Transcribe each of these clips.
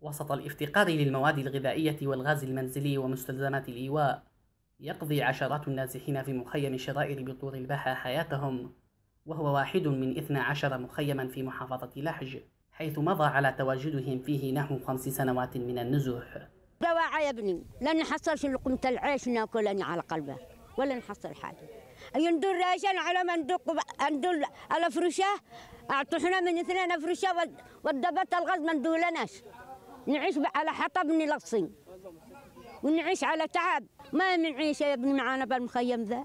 وسط الافتقار للمواد الغذائية والغاز المنزلي ومستلزمات الإيواء يقضي عشرات النازحين في مخيم شرائر بطور البحة حياتهم وهو واحد من 12 مخيما في محافظة لحج حيث مضى على تواجدهم فيه نحو خمس سنوات من النزوح دواعي يا ابني لا نحصلش لقمة العيش ناكلني على قلبه ولا نحصل حاجة يندور راشن على ما ندق ندور على فرشة أعطونا من اثنين فرشة والدبت الغاز ما ندولناش نعيش على حطب نلصي ونعيش على تعب ما نعيش يا ابني معانا بالمخيم ذا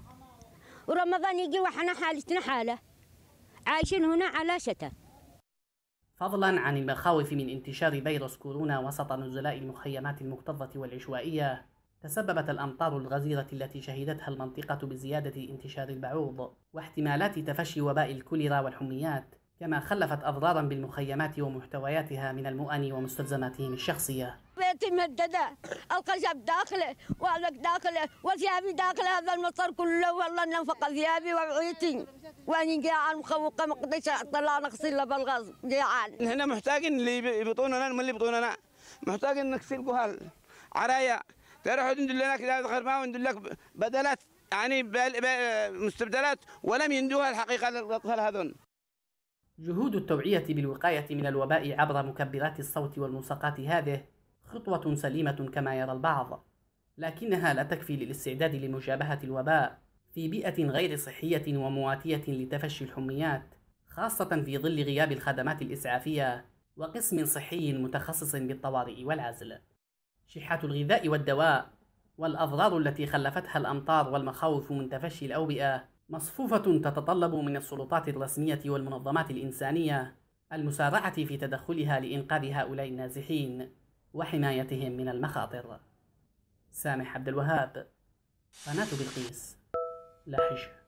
ورمضان يجي وحنا حالتنا حاله عايشين هنا على شتى فضلا عن المخاوف من انتشار فيروس كورونا وسط نزلاء المخيمات المكتظة والعشوائية تسببت الأمطار الغزيرة التي شهدتها المنطقة بزيادة انتشار البعوض واحتمالات تفشي وباء الكوليرا والحميات كما خلفت أضرارا بالمخيمات ومحتوياتها من المؤن ومستلزماتهم الشخصية بيتي مهددة الخشب داخله وعلك داخله وثيابي داخل هذا المطر كله والله أن أنفق ثيابي وعيتي وأني جيعان مخوقة ما قدرتش أطلع نغسل بالغاز جيعان هنا محتاجين اللي بيطوننا من اللي بيطوننا محتاجين نغسل قهال عرايا تروح تندل لنا كده غرماء وندل لك بدلات يعني مستبدلات ولم يندوها الحقيقة للأطفال هذول جهود التوعية بالوقاية من الوباء عبر مكبرات الصوت والملصقات هذه خطوة سليمة كما يرى البعض، لكنها لا تكفي للاستعداد لمجابهة الوباء في بيئة غير صحية ومواتية لتفشي الحميات، خاصة في ظل غياب الخدمات الإسعافية وقسم صحي متخصص بالطوارئ والعزل. شحة الغذاء والدواء والأضرار التي خلفتها الأمطار والمخاوف من تفشي الأوبئة مصفوفة تتطلب من السلطات الرسمية والمنظمات الإنسانية المسارعة في تدخلها لإنقاذ هؤلاء النازحين وحمايتهم من المخاطر سامح عبد الوهاب قناة بلقيس لا